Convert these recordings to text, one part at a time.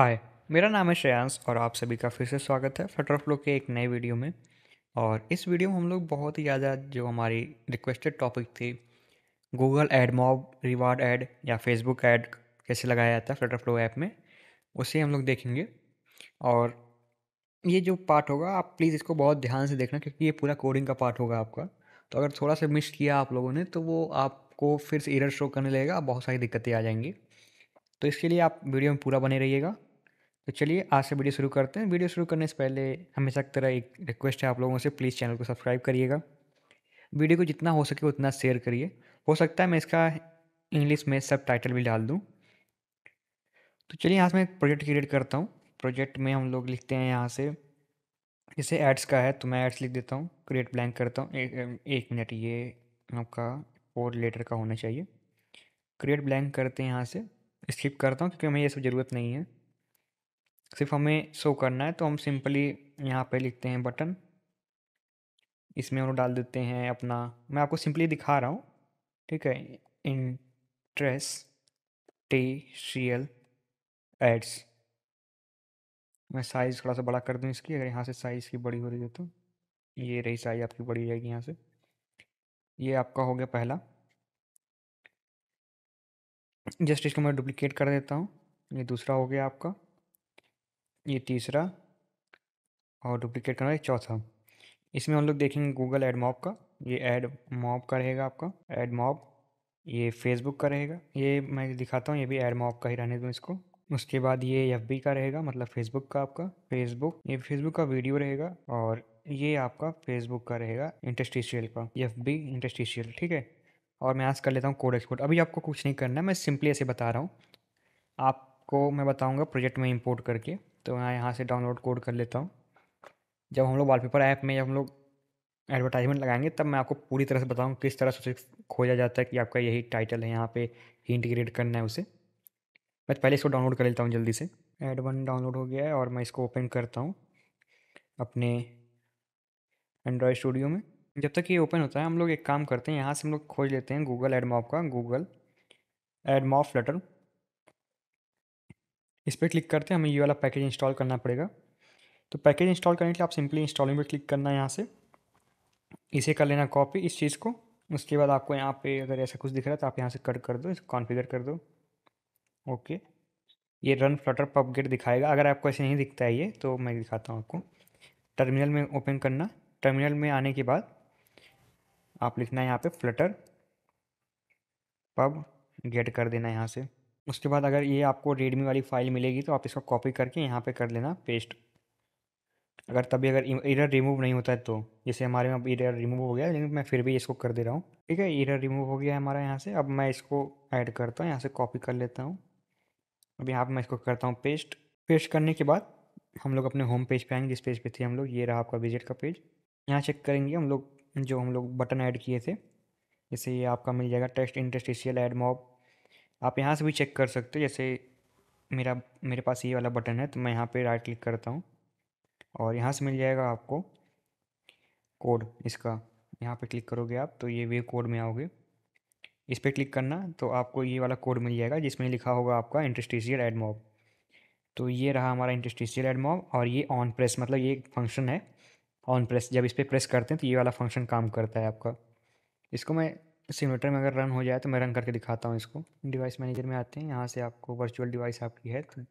हाय मेरा नाम है श्रेयांस और आप सभी का फिर से स्वागत है फ्लो के एक नए वीडियो में और इस वीडियो में हम लोग बहुत ही ज़्यादा जो हमारी रिक्वेस्टेड टॉपिक थी Google AdMob reward ad या फेसबुक एड कैसे लगाया जाता है फ्लो ऐप में उसे हम लोग देखेंगे और ये जो पार्ट होगा आप प्लीज़ इसको बहुत ध्यान से देखना क्योंकि ये पूरा कोडिंग का पार्ट होगा आपका तो अगर थोड़ा सा मिस किया आप लोगों ने तो वो आपको फिर से एरर शो करने लगेगा बहुत सारी दिक्कतें आ जाएंगी तो इसके लिए आप वीडियो में पूरा बने रहिएगा तो चलिए आज से वीडियो शुरू करते हैं वीडियो शुरू करने से पहले हमेशा की तरह एक रिक्वेस्ट है आप लोगों से प्लीज़ चैनल को सब्सक्राइब करिएगा वीडियो को जितना हो सके उतना शेयर करिए हो सकता है मैं इसका इंग्लिश में सब टाइटल भी डाल दूँ तो चलिए यहाँ से मैं एक प्रोजेक्ट क्रिएट करता हूँ प्रोजेक्ट में हम लोग लिखते हैं यहाँ से जैसे एड्स का है तो मैं एड्स लिख देता हूँ क्रिएट ब्लैंक करता हूँ एक, एक मिनट ये आपका फोर लेटर का होना चाहिए क्रिएट ब्लैंक करते हैं यहाँ से स्किप करता हूँ क्योंकि हमें ये सब ज़रूरत नहीं है सिर्फ हमें शो करना है तो हम सिंपली यहाँ पे लिखते हैं बटन इसमें हम डाल देते हैं अपना मैं आपको सिंपली दिखा रहा हूँ ठीक है interstitial ads मैं साइज़ थोड़ा सा बड़ा कर दूँ इसकी अगर यहाँ से साइज़ की बड़ी हो रही है तो ये रही साइज आपकी बड़ी रहेगी यहाँ से ये आपका हो गया पहला जस्ट इसको मैं डुप्लीकेट कर देता हूँ ये दूसरा हो गया आपका ये तीसरा और डुप्लीकेट करना ये चौथा इसमें हम लोग देखेंगे गूगल एड मॉप का ये एड मॉप का रहेगा आपका एड मॉप ये फेसबुक का रहेगा ये मैं दिखाता हूँ ये भी एड मॉप का ही रहने दूँ इसको उसके बाद ये एफ का रहेगा मतलब फेसबुक का आपका फेसबुक ये फेसबुक का वीडियो रहेगा और ये आपका फेसबुक का रहेगा इंटस्ट्रीशियल का एफ बी इंटस्ट्रीशियल ठीक है और मैं आज कर लेता हूँ कोड एक्सपोर्ट अभी आपको कुछ नहीं करना है मैं सिंपली ऐसे बता रहा हूँ आपको मैं बताऊँगा प्रोजेक्ट में इंपोर्ट करके तो मैं यहाँ से डाउनलोड कोड कर लेता हूँ जब हम लोग वॉलपेपर ऐप में जब हम लोग एडवर्टाइजमेंट लगाएंगे तब मैं आपको पूरी तरह से बताऊँ किस तरह से उसे खोजा जाता है कि आपका यही टाइटल है यहाँ पे इंटीग्रेट करना है उसे मैं पहले इसको डाउनलोड कर लेता हूँ जल्दी से एड वन डाउनलोड हो गया है और मैं इसको ओपन करता हूँ अपने एंड्रॉयड स्टूडियो में जब तक ये ओपन होता है हम लोग एक काम करते हैं यहाँ से हम लोग खोज लेते हैं गूगल एडमॉप का गूगल एडमॉप लेटर इस पर क्लिक करते हैं हमें ये वाला पैकेज इंस्टॉल करना पड़ेगा तो पैकेज इंस्टॉल करने के लिए आप सिंपली इंस्टॉलिंग पर क्लिक करना है यहाँ से इसे कर लेना कॉपी इस चीज़ को उसके बाद आपको यहाँ पे अगर ऐसा कुछ दिख रहा है तो आप यहाँ से कट कर दो इसको कॉन्फ़िगर कर दो ओके ये रन फ्लटर पब गेट दिखाएगा अगर आपको ऐसे नहीं दिखता है ये तो मैं दिखाता हूँ आपको टर्मिनल में ओपन करना टर्मिनल में आने के बाद आप लिखना है यहाँ पर फ्लटर पब गेट कर देना यहाँ से उसके बाद अगर ये आपको रेडमी वाली फाइल मिलेगी तो आप इसको कॉपी करके यहाँ पे कर लेना पेस्ट अगर तभी अगर इरर e-, रिमूव नहीं होता है तो जैसे हमारे में अब इरर रिमूव हो गया लेकिन मैं फिर भी इसको कर दे रहा हूँ ठीक है इरर रिमूव हो गया है हमारा यहाँ से अब मैं इसको ऐड करता हूँ यहाँ से कॉपी कर लेता हूँ अब यहाँ पर मैं इसको करता हूँ पेस्ट पेस्ट करने के बाद हम लोग अपने होम पेज पर आएंगे जिस पेज पर थे हम लोग ये रहा आपका विजिट का पेज यहाँ चेक करेंगे हम लोग जो हम लोग बटन ऐड किए थे जैसे ये आपका मिल जाएगा test interstitial ad mob आप यहाँ से भी चेक कर सकते हो जैसे मेरा मेरे पास ये वाला बटन है तो मैं यहाँ पे राइट क्लिक करता हूँ और यहाँ से मिल जाएगा आपको कोड इसका यहाँ पे क्लिक करोगे आप तो ये वे कोड में आओगे इस पर क्लिक करना तो आपको ये वाला कोड मिल जाएगा जिसमें लिखा होगा आपका इंटरस्टिशियल एडमॉब तो ये रहा हमारा इंटरस्टिशियल एडमॉब और ये ऑन प्रेस मतलब ये फंक्शन है ऑन प्रेस जब इस पर प्रेस करते हैं तो ये वाला फंक्शन काम करता है आपका इसको मैं सिमेटर में अगर रन हो जाए तो मैं रन करके दिखाता हूँ इसको डिवाइस मैनेजर में आते हैं यहाँ से आपको वर्चुअल डिवाइस आपकी है तो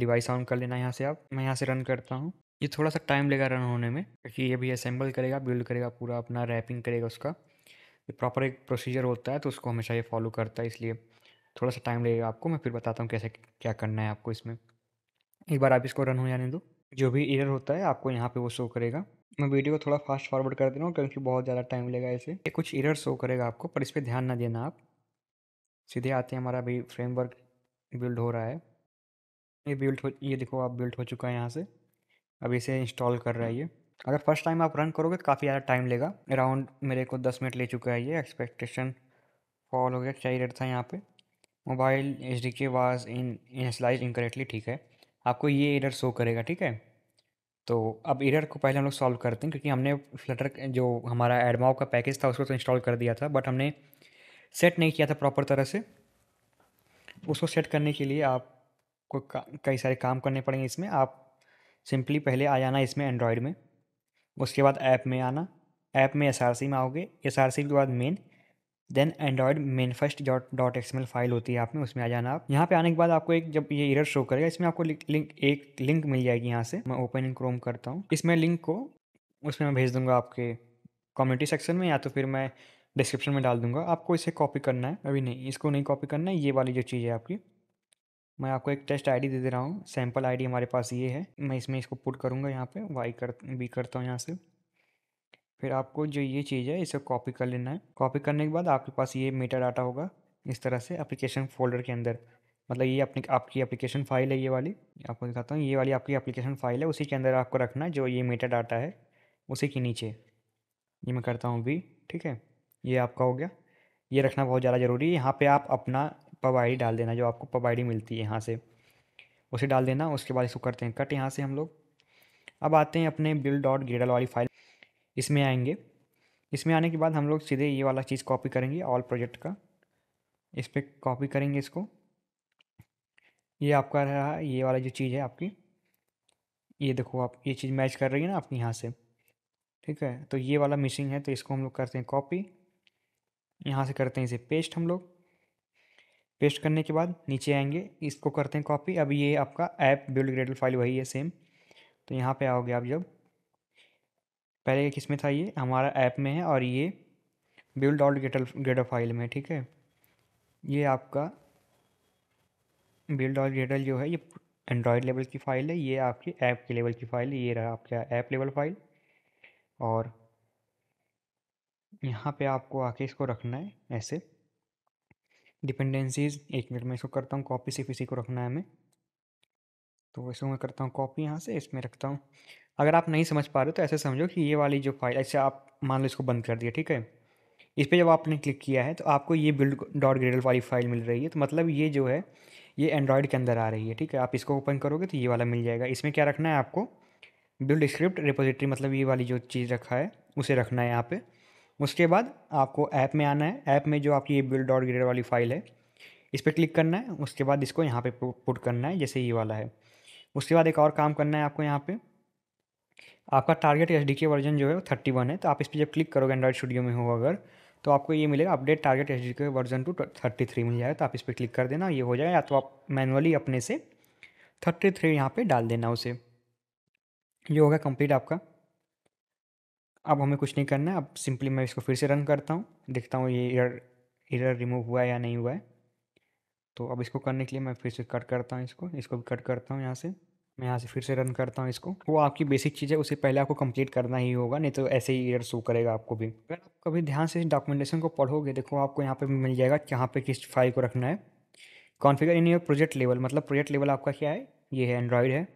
डिवाइस ऑन कर लेना यहाँ से आप मैं यहाँ से रन करता हूँ ये थोड़ा सा टाइम लेगा रन होने में क्योंकि ये भी असेंबल करेगा बिल्ड करेगा पूरा अपना रैपिंग करेगा उसका ये प्रॉपर एक प्रोसीजर होता है तो उसको हमेशा ये फॉलो करता है इसलिए थोड़ा सा टाइम लगेगा आपको मैं फिर बताता हूँ कैसे क्या करना है आपको इसमें एक बार आप इसको रन हो जाने दो जो भी एरर होता है आपको यहाँ पे वो शो करेगा मैं वीडियो को थोड़ा फास्ट फॉरवर्ड कर दे रहा हूँ क्योंकि बहुत ज़्यादा टाइम लेगा इसे ये कुछ इरर शो करेगा आपको पर इस पर ध्यान ना देना आप सीधे आते हैं हमारा अभी फ्रेमवर्क बिल्ड हो रहा है ये बिल्ड हो ये देखो आप बिल्ड हो चुका है यहाँ से अब इसे इंस्टॉल कर रहा है ये अगर फर्स्ट टाइम आप रन करोगे तो काफ़ी ज़्यादा टाइम लेगा अराउंड मेरे को दस मिनट ले चुका है ये एक्सपेक्टेशन फॉल हो गया क्या रेट था यहाँ पर mobile H D K was initialized incorrectly ठीक है आपको ये एरर शो करेगा ठीक है तो अब एरर को पहले हम लोग सॉल्व करते हैं क्योंकि हमने फ्लटर जो हमारा एडमाओ का पैकेज था उसको तो इंस्टॉल कर दिया था बट हमने सेट नहीं किया था प्रॉपर तरह से उसको सेट करने के लिए आपको कई सारे काम करने पड़ेंगे इसमें आप सिंपली पहले आ जाना इसमें एंड्रॉयड में उसके बाद ऐप में आना ऐप में एस में आओगे एस के बाद main then Android manifest dot X file होती है आप में उसमें आ जाना आप यहाँ पे आने के बाद आपको एक जब ये इरर शो करेगा इसमें आपको लिंक एक लिंक मिल जाएगी यहाँ से मैं ओपन क्रोम करता हूँ इसमें लिंक को उसमें मैं भेज दूंगा आपके कम्युनिटी सेक्शन में या तो फिर मैं डिस्क्रिप्शन में डाल दूंगा आपको इसे कॉपी करना है अभी नहीं इसको नहीं कॉपी करना है ये वाली जो चीज़ है आपकी मैं आपको एक टेस्ट आईडी दे दे रहा हूँ सैम्पल आईडी हमारे पास ये है मैं इसमें इसको पुट करूँगा यहाँ पे वाई कर बी करता हूँ यहाँ से फिर आपको जो ये चीज़ है इसे कॉपी कर लेना है कॉपी करने के बाद आपके पास ये मेटा डाटा होगा इस तरह से एप्लीकेशन फोल्डर के अंदर मतलब ये अपनी आपकी एप्लीकेशन फ़ाइल है ये वाली आपको दिखाता हूँ ये वाली आपकी एप्लीकेशन फ़ाइल है उसी के अंदर आपको रखना है जो ये मेटा डाटा है उसी के नीचे ये मैं करता हूँ भी ठीक है ये आपका हो गया ये रखना बहुत ज़्यादा ज़रूरी है यहाँ पर आप अपना पब डाल देना जो आपको पब मिलती है यहाँ से उसे डाल देना उसके बाद इसको करते हैं कट यहाँ से हम लोग अब आते हैं अपने बिल डॉट ग्रेडल वाली फाइल इसमें आएंगे इसमें आने के बाद हम लोग सीधे ये वाला चीज़ कॉपी करेंगे ऑल प्रोजेक्ट का इस पर कॉपी करेंगे इसको ये आपका रहा ये वाला जो चीज़ है आपकी ये देखो आप ये चीज़ मैच कर रही है ना आपकी यहाँ से ठीक है तो ये वाला मिसिंग है तो इसको हम लोग करते हैं कॉपी यहाँ से करते हैं इसे पेस्ट हम लोग पेस्ट करने के बाद नीचे आएंगे इसको करते हैं कॉपी अब ये आपका ऐप बिल्ड ग्रेडल फाइल वही है सेम तो यहाँ पे आओगे आप जब पहले किसमें था ये हमारा ऐप में है और ये build dot gradle gradle file में ठीक है ये आपका बिल डॉट गेटर जो है ये एंड्रॉयड लेवल की फ़ाइल है ये आपकी ऐप के लेवल की फ़ाइल है ये रहा आपका ऐप लेवल फ़ाइल और यहाँ पे आपको आके इसको रखना है ऐसे डिपेंडेंसीज एक मिनट में इसको करता हूँ कॉपी सिर्फ इसी को रखना है हमें तो इसको मैं करता हूँ कॉपी यहाँ से इसमें रखता हूँ अगर आप नहीं समझ पा रहे तो ऐसे समझो कि ये वाली जो फाइल ऐसे आप मान लो इसको बंद कर दिया ठीक है इस पर जब आपने क्लिक किया है तो आपको ये बिल्ड डॉट ग्रेडल वाली फाइल मिल रही है तो मतलब ये जो है ये एंड्रॉयड के अंदर आ रही है ठीक है आप इसको ओपन करोगे तो ये वाला मिल जाएगा इसमें क्या रखना है आपको बिल्ड स्क्रिप्ट रिपोजिटरी मतलब ये वाली जो चीज़ रखा है उसे रखना है यहाँ पे उसके बाद आपको ऐप में आना है ऐप में जो आपकी ये बिल्ड डॉट ग्रेडल वाली फाइल है इस पर क्लिक करना है उसके बाद इसको यहाँ पर पुट करना है जैसे ये वाला है उसके बाद एक और काम करना है आपको यहाँ पर आपका target S D K version जो है थर्टी वन है तो आप इस पर जब क्लिक करोगे एंड्रॉइड स्टूडियो में हो अगर तो आपको ये मिलेगा update target H D K version to thirty three मिल जाएगा तो आप इस पर क्लिक कर देना ये हो जाएगा या तो आप मैनुअली अपने से थर्टी थ्री यहाँ पर डाल देना उसे ये होगा कंप्लीट आपका अब हमें कुछ नहीं करना है अब सिंपली मैं इसको फिर से रन करता हूँ देखता हूँ ये एरर इरर रिमूव हुआ है या नहीं हुआ है तो अब इसको करने के लिए मैं फिर से कट करता हूँ इसको इसको भी कट करता हूँ यहाँ से मैं यहाँ से फिर से रन करता हूँ इसको वो आपकी बेसिक चीज़ है उसे पहले आपको कंप्लीट करना ही होगा नहीं तो ऐसे ही एयर शो करेगा आपको भी अगर आप कभी ध्यान से डॉक्यूमेंटेशन को पढ़ोगे देखो आपको यहाँ पर मिल जाएगा कहाँ पर किस फाइल को रखना है configure in your project level मतलब प्रोजेक्ट लेवल आपका क्या है ये है एंड्रॉयड है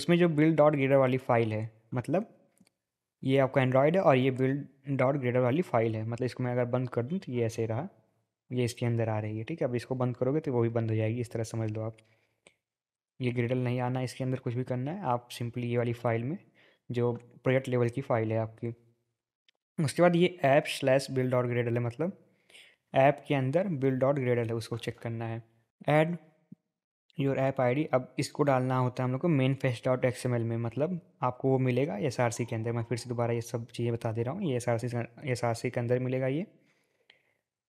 उसमें जो बिल्ड डॉट ग्रेडर वाली फ़ाइल है मतलब ये आपका एंड्रॉयड है और ये बिल्ड डॉट ग्रेडर वाली फ़ाइल है मतलब इसको मैं अगर बंद कर दूँ तो ये ऐसे रहा ये इसके अंदर आ रही है ठीक है अब इसको बंद करोगे तो वो भी बंद हो जाएगी इस तरह समझ लो आप ये ग्रेडल नहीं आना इसके अंदर कुछ भी करना है आप सिंपली ये वाली फ़ाइल में जो प्रोजेक्ट लेवल की फ़ाइल है आपकी उसके बाद ये app slash build dot gradle है मतलब ऐप के अंदर बिल डॉट ग्रेडल है उसको चेक करना है एड योर ऐप आईडी अब इसको डालना होता है हम लोग को manifest dot X M L में मतलब आपको वो मिलेगा एस आर सी के अंदर मैं फिर से दोबारा ये सब चीज़ें बता दे रहा हूँ ये S R C S R C के अंदर मिलेगा ये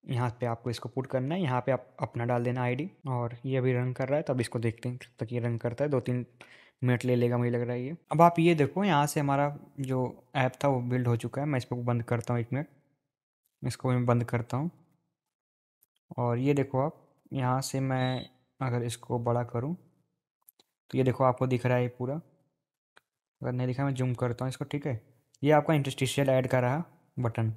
यहाँ पे आपको इसको पुट करना है यहाँ पे आप अपना डाल देना आईडी और ये अभी रन कर रहा है तो अब इसको देखते हैं तब तक ये रन करता है दो तीन मिनट ले लेगा मुझे लग रहा है ये अब आप ये देखो यहाँ से हमारा जो ऐप था वो बिल्ड हो चुका है मैं इसको बंद करता हूँ एक मिनट इसको मैं बंद करता हूँ और ये देखो आप यहाँ से मैं अगर इसको बड़ा करूँ तो ये देखो आपको दिख रहा है पूरा अगर नहीं दिखा मैं जूम करता हूँ इसको ठीक है ये आपका इंटरस्टिशियल ऐड कर रहा बटन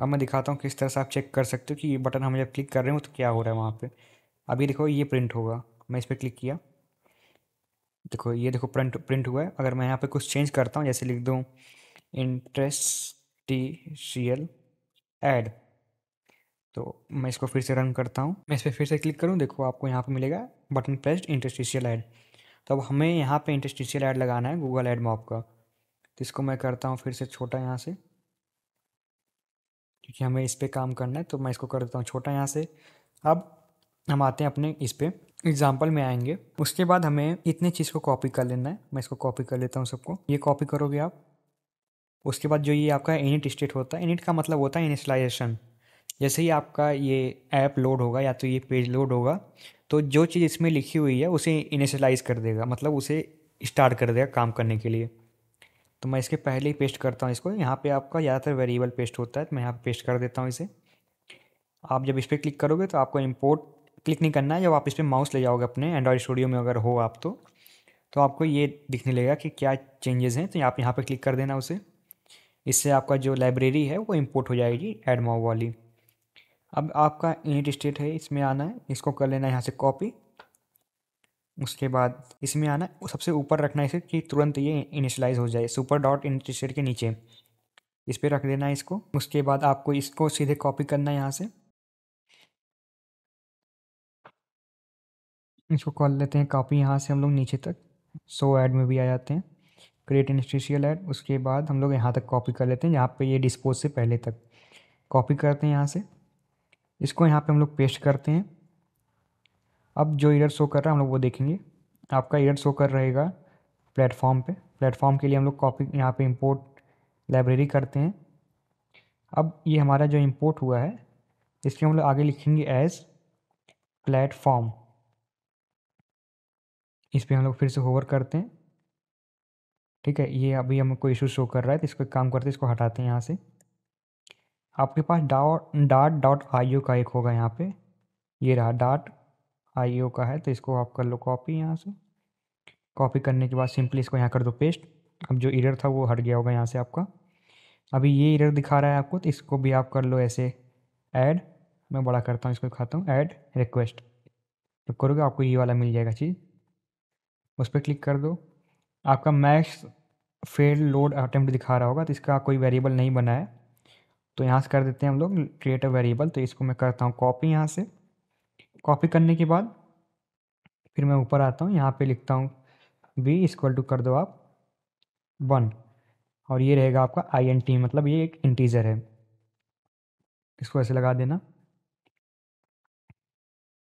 अब मैं दिखाता हूँ किस तरह से आप चेक कर सकते हो कि ये बटन हम जब क्लिक कर रहे हो तो क्या हो रहा है वहाँ पर अभी देखो ये प्रिंट होगा मैं इस पर क्लिक किया देखो ये देखो प्रिंट प्रिंट हुआ है अगर मैं यहाँ पे कुछ चेंज करता हूँ जैसे लिख दूँ इंटरेस्ट टी एड तो मैं इसको फिर से रन करता हूँ मैं इस पर फिर से क्लिक करूँ देखो आपको यहाँ पे मिलेगा बटन प्रेस्ड इंटरस्टिशियल ऐड तो अब हमें यहाँ पे इंटरस्टिशियल ऐड लगाना है गूगल ऐड मॉप का तो इसको मैं करता हूँ फिर से छोटा यहाँ से क्योंकि हमें इस पर काम करना है तो मैं इसको कर देता हूँ छोटा यहाँ से अब हम आते हैं अपने इस पर एग्जाम्पल में आएंगे उसके बाद हमें इतने चीज़ को कॉपी कर लेना है मैं इसको कॉपी कर लेता हूँ सबको ये कॉपी करोगे आप उसके बाद जो ये आपका इनिट स्टेट होता है इनिट का मतलब होता है इनिशलाइजेशन जैसे ही आपका ये ऐप लोड होगा या तो ये पेज लोड होगा तो जो चीज़ इसमें लिखी हुई है उसे इनिशलाइज कर देगा मतलब उसे स्टार्ट कर देगा काम करने के लिए तो मैं इसके पहले ही पेस्ट करता हूँ इसको यहाँ पे आपका ज़्यादातर वेरिएबल पेस्ट होता है तो मैं यहाँ पे पेस्ट कर देता हूँ इसे आप जब इस पर क्लिक करोगे तो आपको इम्पोर्ट क्लिक नहीं करना है जब आप इस पर माउस ले जाओगे अपने एंड्रॉयड स्टूडियो में अगर हो आप तो तो आपको ये दिखने लगेगा कि क्या चेंजेज़ हैं तो आप यहाँ पर क्लिक कर देना उसे इससे आपका जो लाइब्रेरी है वो इम्पोर्ट हो जाएगी एडमाओ वाली अब आपका इनिट स्टेट है इसमें आना है इसको कर लेना है यहाँ से कॉपी उसके बाद इसमें आना सबसे ऊपर रखना इसे कि तुरंत ये इनिशलाइज हो जाए सुपर डॉट इंटीचर के नीचे इस पर रख देना है इसको उसके बाद आपको इसको सीधे कॉपी करना है यहाँ से इसको कॉल लेते हैं कॉपी यहाँ से हम लोग नीचे तक सो ऐड में भी आ जाते हैं क्रिएट इंस्टिशियल ऐड उसके बाद हम लोग यहाँ तक कॉपी कर लेते हैं यहाँ पे ये डिस्पोज से पहले तक कॉपी करते हैं यहाँ से इसको यहाँ पे हम लोग पेस्ट करते हैं अब जो ईयर शो कर रहा है हम लोग वो देखेंगे आपका एरर शो कर रहेगा प्लेटफॉर्म पे प्लेटफॉर्म के लिए हम लोग कॉपी यहाँ पे इंपोर्ट लाइब्रेरी करते हैं अब ये हमारा जो इंपोर्ट हुआ है इसके हम लोग आगे लिखेंगे एज प्लेटफॉर्म इस पर हम लोग फिर से होवर करते हैं ठीक है ये अभी हमको इशू शो कर रहा है तो इसको काम करते हैं इसको हटाते हैं यहाँ से आपके पास डॉट डॉट डॉट आई का एक होगा यहाँ पे ये रहा डॉट आई ओ का है तो इसको आप कर लो कॉपी यहाँ से कॉपी करने के बाद सिंपली इसको यहाँ कर दो पेस्ट अब जो इरर था वो हट गया होगा यहाँ से आपका अभी ये इरर दिखा रहा है आपको तो इसको भी आप कर लो ऐसे ऐड मैं बड़ा करता हूँ इसको दिखाता हूँ ऐड रिक्वेस्ट तो करोगे आपको ये वाला मिल जाएगा चीज़ उस पर क्लिक कर दो आपका मैक्स फेल लोड अटैम्प्ट दिखा रहा होगा तो इसका कोई वेरिएबल नहीं बना है तो यहाँ से कर देते हैं हम लोग क्रिएट अ वेरिएबल तो इसको मैं करता हूँ कॉपी यहाँ से कॉपी करने के बाद फिर मैं ऊपर आता हूँ यहाँ पे लिखता हूँ बी इसक्वल टू कर दो आप वन और ये रहेगा आपका आई एन टी मतलब ये एक इंटीजर है इसको ऐसे लगा देना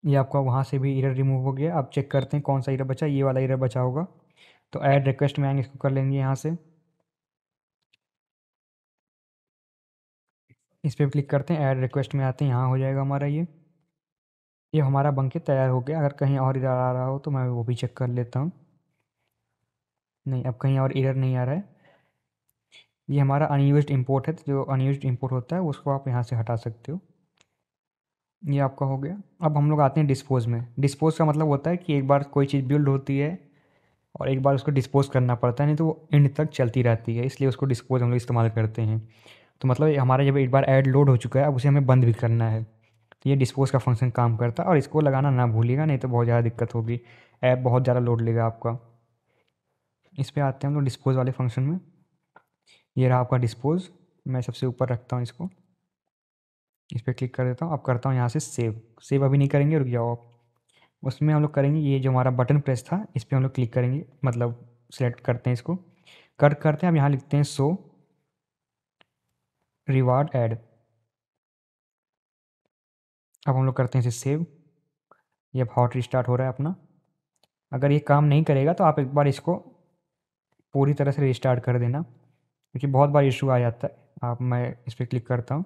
ये आपका वहाँ से भी इरर रिमूव हो गया आप चेक करते हैं कौन सा इरर बचा ये वाला इरर बचा होगा तो ऐड रिक्वेस्ट में आएंगे इसको कर लेंगे यहाँ से इस पर क्लिक करते हैं ऐड रिक्वेस्ट में आते हैं यहाँ हो जाएगा हमारा ये ये हमारा बंके तैयार हो गया अगर कहीं और इधर आ रहा हो तो मैं वो भी चेक कर लेता हूँ नहीं अब कहीं और इधर नहीं आ रहा है ये हमारा अनयूज इम्पोर्ट है तो जो अनयूज इम्पोर्ट होता है उसको आप यहाँ से हटा सकते हो ये आपका हो गया अब हम लोग आते हैं डिस्पोज में डिस्पोज का मतलब होता है कि एक बार कोई चीज़ बिल्ड होती है और एक बार उसको डिस्पोज करना पड़ता है नहीं तो वो एंड तक चलती रहती है इसलिए उसको डिस्पोज हम लोग इस्तेमाल करते हैं तो मतलब हमारा जब एक बार ऐड लोड हो चुका है अब उसे हमें बंद भी करना है तो ये डिस्पोज का फंक्शन काम करता है और इसको लगाना ना भूलिएगा नहीं तो बहुत ज़्यादा दिक्कत होगी ऐप बहुत ज़्यादा लोड लेगा आपका इस पर आते हैं हम लोग डिस्पोज वाले फंक्शन में ये रहा आपका डिस्पोज मैं सबसे ऊपर रखता हूँ इसको इस पर क्लिक कर देता हूँ अब करता हूँ यहाँ से सेव सेव अभी नहीं करेंगे रुक जाओ आप उसमें हम लोग करेंगे ये जो हमारा बटन प्रेस था इस पर हम लोग क्लिक करेंगे मतलब सेलेक्ट करते हैं इसको कट करते हैं अब यहाँ लिखते हैं सो रिवार्ड एड अब हम लोग करते हैं इसे सेव ये अब हॉट रिस्टार्ट हो रहा है अपना अगर ये काम नहीं करेगा तो आप एक बार इसको पूरी तरह से रिस्टार्ट कर देना क्योंकि बहुत बार इशू आ जाता है आप मैं इस पर क्लिक करता हूँ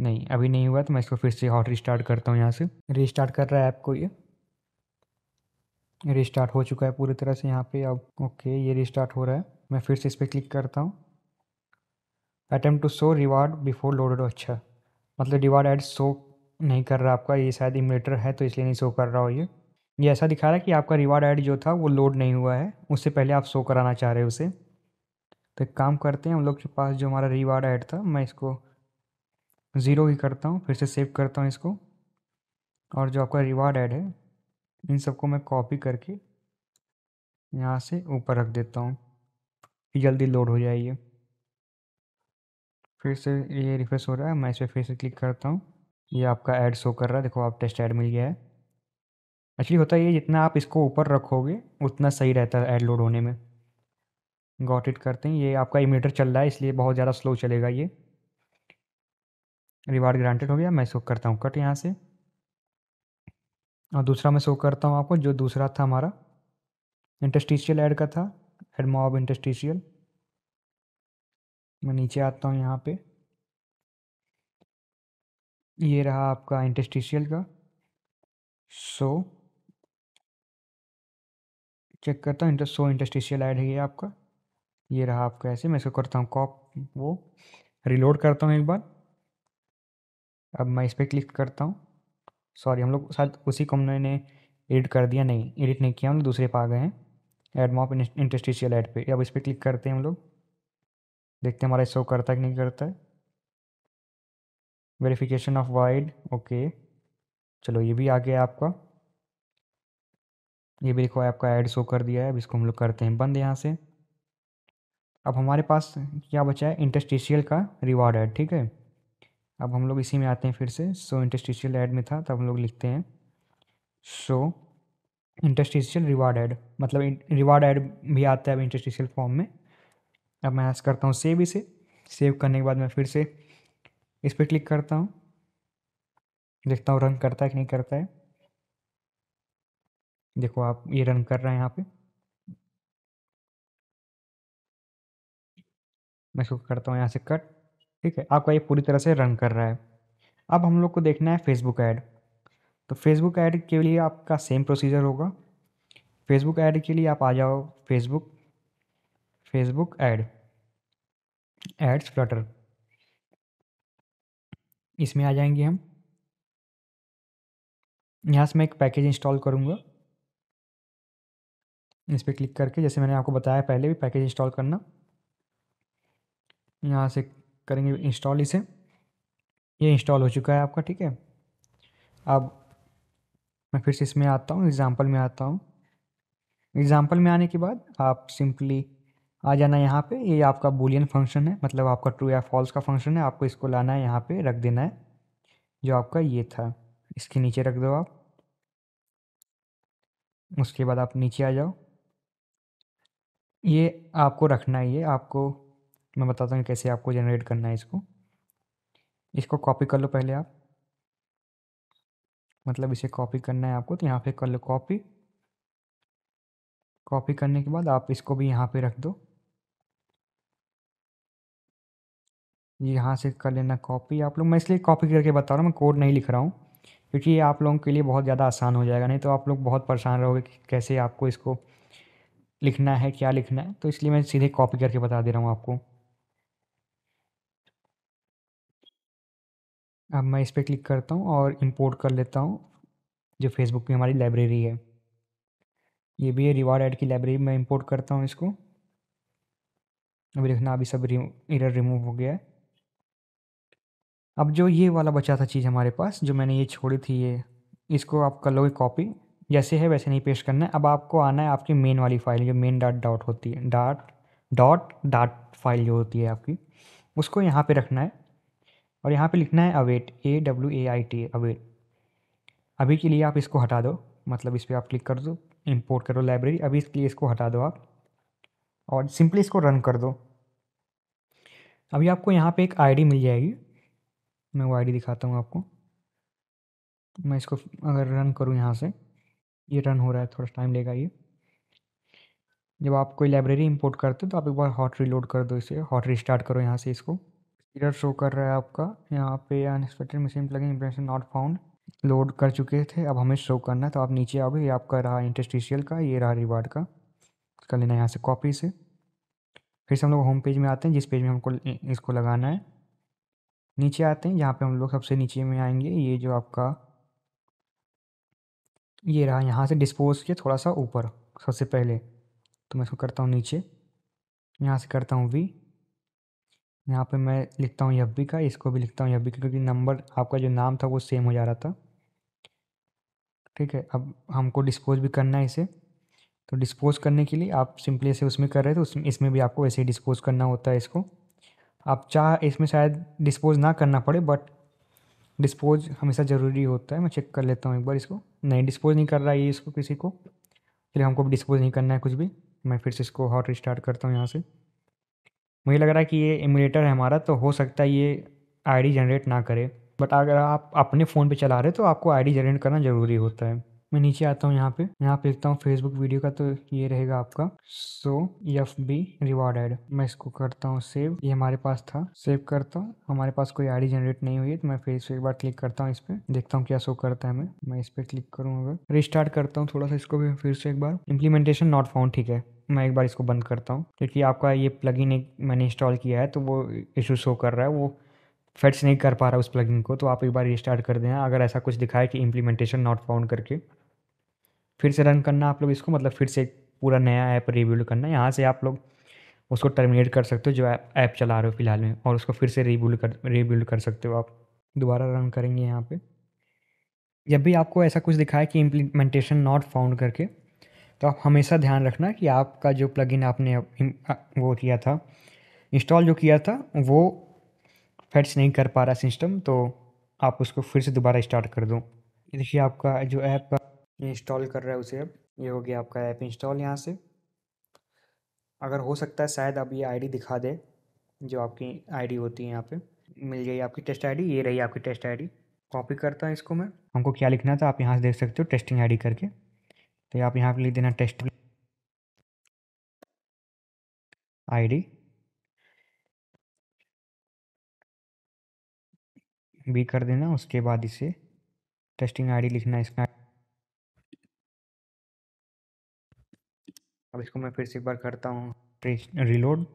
नहीं अभी नहीं हुआ तो मैं इसको फिर से हॉट रिस्टार्ट करता हूँ यहाँ से रिस्टार्ट कर रहा है ऐप को ये रिस्टार्ट हो चुका है पूरी तरह से यहाँ पे अब ओके ये रिस्टार्ट हो रहा है मैं फिर से इस पर क्लिक करता हूँ attempt to show reward before loaded अच्छा मतलब डिवाइड ऐड शो नहीं कर रहा आपका ये शायद इमलेटर है तो इसलिए नहीं शो कर रहा हो ये ये ऐसा दिखा रहा है कि आपका रिवार्ड ऐड जो था वो लोड नहीं हुआ है उससे पहले आप शो कराना चाह रहे हो उसे तो एक काम करते हैं हम लोग के पास जो हमारा रिवार्ड ऐड था मैं इसको ज़ीरो ही करता हूँ फिर से सेव करता हूँ इसको और जो आपका रिवार्ड ऐड है इन सबको मैं कॉपी करके यहाँ से ऊपर रख देता हूँ जल्दी लोड हो जाएगी फिर से ये रिफ्रेश हो रहा है मैं इस पर फिर से क्लिक करता हूँ ये आपका ऐड शो कर रहा है देखो आप टेस्ट ऐड मिल गया है एक्चुअली होता है ये जितना आप इसको ऊपर रखोगे उतना सही रहता है ऐड लोड होने में गॉट इट करते हैं ये आपका इमीटर चल रहा है इसलिए बहुत ज़्यादा स्लो चलेगा ये रिवार्ड ग्रांटेड हो गया मैं इसको करता हूँ कट यहाँ से और दूसरा मैं शो करता हूँ आपको जो दूसरा था हमारा इंटस्टिशियल ऐड का था एड मॉब इंटस्टिशियल मैं नीचे आता हूँ यहाँ पे ये रहा आपका इंटस्टिशियल का सो चेक करता हूँ इंटर सो इंटस्टिशियल ऐड है ये आपका ये रहा आपका ऐसे मैं इसको करता हूँ कॉप वो रिलोड करता हूँ एक बार अब मैं इस पर क्लिक करता हूँ सॉरी हम लोग शायद उसी को हमने एडिट कर दिया नहीं एडिट नहीं किया हम लोग दूसरे पे आ गए हैं एड मॉप इंटस्टिशियल ऐड पे अब इस पर क्लिक करते हैं हम लोग देखते हैं हमारा शो करता है कि नहीं करता है वेरिफिकेशन ऑफ वाइड ओके चलो ये भी आ गया आपका ये भी देखो आपका ऐड शो कर दिया है अब इसको हम लोग करते हैं बंद यहाँ से अब हमारे पास क्या बचा है इंटस्टिशियल का रिवॉर्ड ऐड ठीक है अब हम लोग इसी में आते हैं फिर से सो इंटस्टिशियल ऐड में था तब हम लोग लिखते हैं सो इंटस्टिशियल रिवार्ड ऐड मतलब रिवार्ड ऐड भी आता है अब इंटस्टिशियल फॉर्म में अब मैं ऐसा करता हूँ सेव इसे सेव करने के बाद मैं फिर से इस पर क्लिक करता हूँ देखता हूँ रन करता है कि नहीं करता है देखो आप ये रन कर रहे हैं यहाँ पे मैं इसको करता हूँ यहाँ से कट ठीक है आपका ये पूरी तरह से रन कर रहा है अब हम लोग को देखना है फेसबुक ऐड तो फेसबुक ऐड के लिए आपका सेम प्रोसीजर होगा फेसबुक ऐड के लिए आप आ जाओ Facebook Facebook ad ads Flutter इसमें आ जाएंगे हम यहाँ से मैं एक पैकेज इंस्टॉल करूँगा इस पर क्लिक करके जैसे मैंने आपको बताया पहले भी पैकेज इंस्टॉल करना यहाँ से करेंगे इंस्टॉल इसे ये इंस्टॉल हो चुका है आपका ठीक है अब मैं फिर से इसमें आता हूँ एग्ज़ाम्पल में आता हूँ एग्ज़ाम्पल में आने के बाद आप सिंपली आ जाना यहाँ पे ये आपका बुलियन फंक्शन है मतलब आपका ट्रू या फॉल्स का फंक्शन है आपको इसको लाना है यहाँ पे रख देना है जो आपका ये था इसके नीचे रख दो आप उसके बाद आप नीचे आ जाओ ये आपको रखना ही है आपको मैं बताता हूँ कैसे आपको जनरेट करना है इसको इसको कॉपी कर लो पहले आप मतलब इसे कॉपी करना है आपको तो यहाँ पे कर लो कॉपी कॉपी करने के बाद आप इसको भी यहाँ पे रख दो जी, यहाँ से कर लेना कॉपी आप लोग मैं इसलिए कॉपी करके बता रहा हूँ मैं कोड नहीं लिख रहा हूँ क्योंकि ये आप लोगों के लिए बहुत ज़्यादा आसान हो जाएगा नहीं तो आप लोग बहुत परेशान रहोगे कि कैसे आपको इसको लिखना है क्या लिखना है तो इसलिए मैं सीधे कॉपी करके बता दे रहा हूँ आपको अब मैं इस पर क्लिक करता हूँ और इम्पोर्ट कर लेता हूँ जो फेसबुक की हमारी लाइब्रेरी है ये भी है रिवार्ड ऐड की लाइब्रेरी मैं इम्पोर्ट करता हूँ इसको अभी लिखना अभी सब रिम, एरर रिमूव हो गया है अब जो ये वाला बचा था चीज़ हमारे पास जो मैंने ये छोड़ी थी ये इसको आप कर लोगे कॉपी जैसे है वैसे नहीं पेश करना है अब आपको आना है आपकी मेन वाली फाइल जो मेन डाट डॉट होती है डाट डॉट डाट फाइल जो होती है आपकी उसको यहाँ पे रखना है और यहाँ पे लिखना है await A W A I T await अभी के लिए आप इसको हटा दो मतलब इस पर आप क्लिक कर दो इंपोर्ट करो लाइब्रेरी अभी इसके लिए इसको हटा दो आप और सिंपली इसको रन कर दो अभी आपको यहाँ पे एक आईडी मिल जाएगी मैं वो आईडी दिखाता हूँ आपको मैं इसको अगर रन करूँ यहाँ से ये रन हो रहा है थोड़ा टाइम लेगा ये जब आप कोई लाइब्रेरी इंपोर्ट करते हो तो आप एक बार हॉट रीलोड कर दो इसे हॉट रिस्टार्ट करो यहाँ से इसको एरर शो कर रहा है आपका यहाँ पे unexpected machine plugging information not found load कर चुके थे अब हमें शो करना है तो आप नीचे आओगे ये आपका रहा इंटरस्टिशियल का ये रहा रिवार्ड का कर लेना यहाँ से कॉपी से फिर से हम लोग होम पेज में आते हैं जिस पेज में हमको इसको लगाना है नीचे आते हैं जहाँ पे हम लोग सबसे नीचे में आएंगे ये जो आपका ये रहा यहाँ से डिस्पोज के थोड़ा सा ऊपर सबसे पहले तो मैं इसको करता हूँ नीचे यहाँ से करता हूँ वी यहाँ पे मैं लिखता हूँ यब का इसको भी लिखता हूँ यब का क्योंकि नंबर आपका जो नाम था वो सेम हो जा रहा था ठीक है अब हमको डिस्पोज भी करना है इसे तो डिस्पोज करने के लिए आप सिंपली इसे उसमें कर रहे थे उसमें इसमें भी आपको ऐसे ही डिस्पोज करना होता है इसको आप चाह इसमें शायद डिस्पोज ना करना पड़े बट डिस्पोज हमेशा ज़रूरी होता है मैं चेक कर लेता हूँ एक बार इसको नहीं डिस्पोज नहीं कर रहा है ये इसको किसी को चलिए हमको भी डिस्पोज नहीं करना है कुछ भी मैं फिर से इसको हॉट रिस्टार्ट करता हूँ यहाँ से मुझे लग रहा है कि ये एमुलेटर है हमारा तो हो सकता है ये आईडी जनरेट ना करे बट अगर आप अपने फ़ोन पे चला रहे तो आपको आईडी जनरेट करना ज़रूरी होता है मैं नीचे आता हूँ यहाँ पे यहाँ पे देखता हूँ फेसबुक वीडियो का तो ये रहेगा आपका so F B reward ad मैं इसको करता हूँ सेव ये हमारे पास था सेव करता हूँ हमारे पास कोई आईडी जनरेट नहीं हुई है तो मैं फिर एक बार क्लिक करता हूँ इस पर देखता हूँ क्या शो करता है मैं मैं इस पर क्लिक करूँगा रिस्टार्ट करता हूँ थोड़ा सा इसको भी फिर से एक बार इम्प्लीमेंटेशन नॉट फाउंड ठीक है मैं एक बार इसको बंद करता हूँ क्योंकि आपका ये प्लगइन एक मैंने इंस्टॉल किया है तो वो इशू शो कर रहा है वो फेट्स नहीं कर पा रहा उस प्लगइन को तो आप एक बार रिस्टार्ट कर दें अगर ऐसा कुछ दिखाए कि इम्प्लीमेंटेशन नॉट फाउंड करके फिर से रन करना आप लोग इसको मतलब फिर से पूरा नया ऐप रिबिल्ड करना यहाँ से आप लोग उसको टर्मिनेट कर सकते हो जो ऐप चला रहे हो फिलहाल में और उसको फिर से रिबिल्ड कर रिबिल्ड कर सकते हो आप दोबारा रन करेंगे यहाँ पे जब भी आपको ऐसा कुछ दिखाए कि इम्प्लीमेंटेशन नॉट फाउंड करके तो आप हमेशा ध्यान रखना कि आपका जो प्लगइन आपने वो किया था इंस्टॉल जो किया था वो फेट्स नहीं कर पा रहा सिस्टम तो आप उसको फिर से दोबारा स्टार्ट कर दो देखिए आपका जो ऐप इंस्टॉल कर रहा है उसे अब ये हो गया आपका ऐप इंस्टॉल यहाँ से अगर हो सकता है शायद अब ये आईडी दिखा दे जो आपकी आईडी होती है यहाँ पे मिल गई आपकी टेस्ट आईडी ये रही आपकी टेस्ट आईडी कॉपी करता है इसको मैं हमको क्या लिखना था आप यहाँ से देख सकते हो टेस्टिंग आईडी करके तो आप यहाँ पर लिख देना टेस्ट आईडी भी कर देना उसके बाद इसे टेस्टिंग आईडी लिखना इसका अब इसको मैं फिर से एक बार करता हूँ रिलोड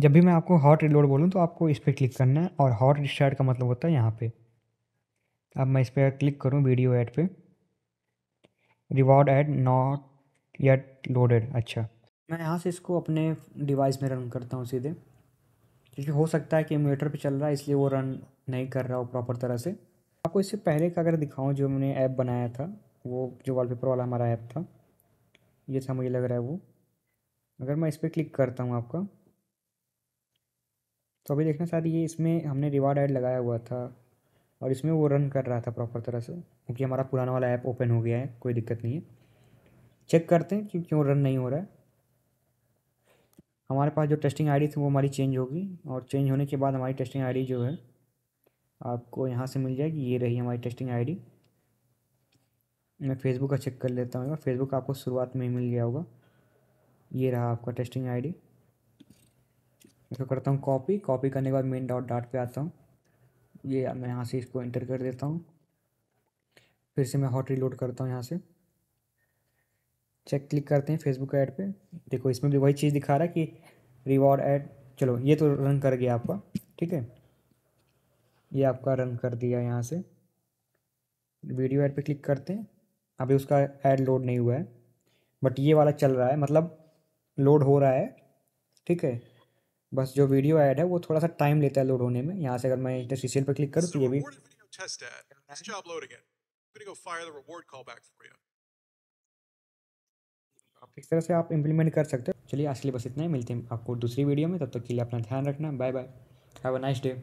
जब भी मैं आपको हॉट रिलोड बोलूँ तो आपको इस पर क्लिक करना है और हॉट रिस्टार्ट का मतलब होता है यहाँ पे अब मैं इस पर क्लिक करूँ वीडियो ऐड पे reward ad not yet loaded अच्छा मैं यहाँ से इसको अपने डिवाइस में रन करता हूँ सीधे क्योंकि हो सकता है कि इमोटर पे चल रहा है इसलिए वो रन नहीं कर रहा हो प्रॉपर तरह से आपको इससे पहले का अगर दिखाऊँ जो मैंने ऐप बनाया था वो जो वॉलपेपर वाला हमारा ऐप था ये था मुझे लग रहा है वो अगर मैं इस पर क्लिक करता हूँ आपका तो अभी देखना सर ये इसमें हमने रिवार्ड ऐड लगाया हुआ था और इसमें वो रन कर रहा था प्रॉपर तरह से क्योंकि हमारा पुराना वाला ऐप ओपन हो गया है कोई दिक्कत नहीं है चेक करते हैं क्योंकि वो रन नहीं हो रहा है हमारे पास जो टेस्टिंग आईडी थी वो हमारी चेंज होगी और चेंज होने के बाद हमारी टेस्टिंग आईडी जो है आपको यहाँ से मिल जाएगी ये रही हमारी टेस्टिंग आईडी मैं फेसबुक का चेक कर लेता हूँ फेसबुक आपको शुरुआत में ही मिल गया होगा ये रहा आपका टेस्टिंग आईडी तो करता हूँ कॉपी कॉपी करने के बाद मेन डॉट डाट पे आता हूँ ये मैं यहाँ से इसको एंटर कर देता हूँ फिर से मैं हॉट रिलोड करता हूँ यहाँ से चेक क्लिक करते हैं फेसबुक का ऐड पे देखो इसमें भी वही चीज़ दिखा रहा है कि रिवॉर्ड ऐड चलो ये तो रन कर गया आपका ठीक है ये आपका रन कर दिया यहाँ से वीडियो ऐड पे क्लिक करते हैं अभी उसका ऐड लोड नहीं हुआ है बट ये वाला चल रहा है मतलब लोड हो रहा है ठीक है बस जो वीडियो ऐड है वो थोड़ा सा टाइम लेता है लोड होने में यहाँ से अगर मैं इंटरसीशियल पर क्लिक करूँ तो ये भी इस तरह से आप इम्प्लीमेंट कर सकते हो चलिए आज के लिए बस इतना ही मिलते हैं आपको दूसरी वीडियो में तब तक के लिए अपना ध्यान रखना bye bye have a nice day